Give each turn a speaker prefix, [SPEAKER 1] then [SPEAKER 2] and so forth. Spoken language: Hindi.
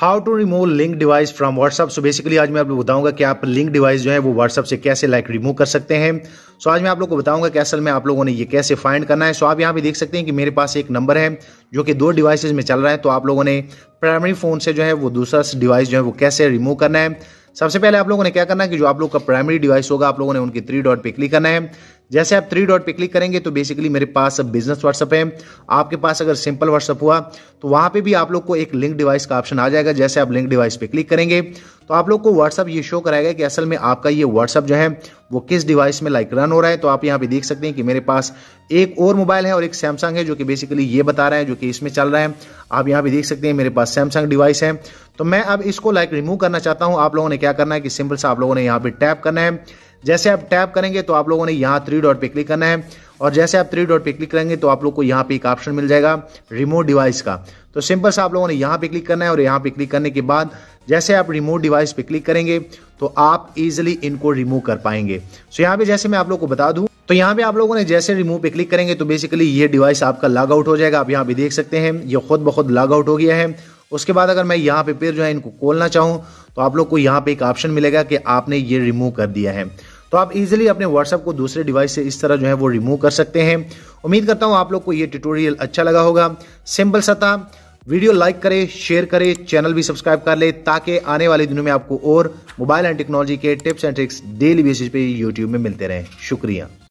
[SPEAKER 1] how to remove link device from WhatsApp so basically आज मैं आप लोग बताऊंगा कि आप लिंक डिवाइस जो है वो व्हाट्सअप से कैसे लाइक like रिमूव कर सकते हैं सो so, आज मैं आप लोग को बताऊंगा कि असल में आप लोगों ने ये कैसे फाइंड करना है सो so, आप यहाँ पे देख सकते हैं कि मेरे पास एक नंबर है जो कि दो डिवाइसेज में चल रहा है तो आप लोगों ने प्राइमरी फोन से जो है वो दूसरा डिवाइस जो है वो कैसे रिमूव करना है सबसे पहले आप लोगों ने क्या करना है कि जो आप लोग का प्राइमरी डिवाइस होगा आप लोगों ने उनकी थ्री डॉट पे क्लिक करना है जैसे आप थ्री डॉट पे क्लिक करेंगे तो बेसिकली मेरे पास अब बिजनेस व्हाट्सअप है आपके पास अगर सिंपल व्हाट्सअप हुआ तो वहां पे भी आप लोग को एक लिंक डिवाइस का ऑप्शन आ जाएगा जैसे आप लिंक डिवाइस पे क्लिक करेंगे तो आप लोग को व्हाट्सअप ये शो कराएगा कि असल में आपका ये व्हाट्सअप जो है वो किस डिवाइस में लाइक रन हो रहा है तो आप यहाँ पे देख सकते हैं कि मेरे पास एक और मोबाइल है और एक सैमसंग है जो कि बेसिकली ये बता रहा है जो कि इसमें चल रहा है आप यहाँ पे देख सकते हैं मेरे पास सैमसंग डिवाइस है तो मैं अब इसको लाइक रिमूव करना चाहता हूँ आप लोगों ने क्या करना है कि सिंपल सा आप लोगों ने यहाँ पे टैप करना है जैसे आप टैप करेंगे तो आप लोगों ने यहाँ थ्री डॉट पे क्लिक करना है और जैसे आप थ्री डॉट पे क्लिक करेंगे तो आप लोग को यहाँ पे एक ऑप्शन मिल जाएगा रिमोट डिवाइस का तो सिंपल से आप लोगों ने यहाँ पे क्लिक करना है और यहाँ पे क्लिक करने के बाद जैसे आप रिमोट डिवाइस पे क्लिक करेंगे तो आप इजिली इनको रिमूव कर पाएंगे सो यहाँ पे जैसे मैं आप लोग को बता दूँ तो यहाँ पे आप लोगों ने जैसे रिमूव पे क्लिक करेंगे तो बेसिकली ये डिवाइस आपका लॉग आउट हो जाएगा आप यहाँ पे देख सकते हैं ये खुद ब खुद लॉग आउट हो गया है उसके बाद अगर मैं यहाँ पे फिर जो है इनको खोलना चाहूँ तो आप लोग को यहाँ पे एक ऑप्शन मिलेगा कि आपने ये रिमूव कर दिया है तो आप इजिली अपने व्हाट्सअप को दूसरे डिवाइस से इस तरह जो है वो रिमूव कर सकते हैं उम्मीद करता हूँ आप लोग को ये ट्यूटोरियल अच्छा लगा होगा सिंपल सा था वीडियो लाइक करें शेयर करें चैनल भी सब्सक्राइब कर ले ताकि आने वाले दिनों में आपको और मोबाइल एंड टेक्नोलॉजी के tips and tricks daily basis पे यूट्यूब में मिलते रहें शुक्रिया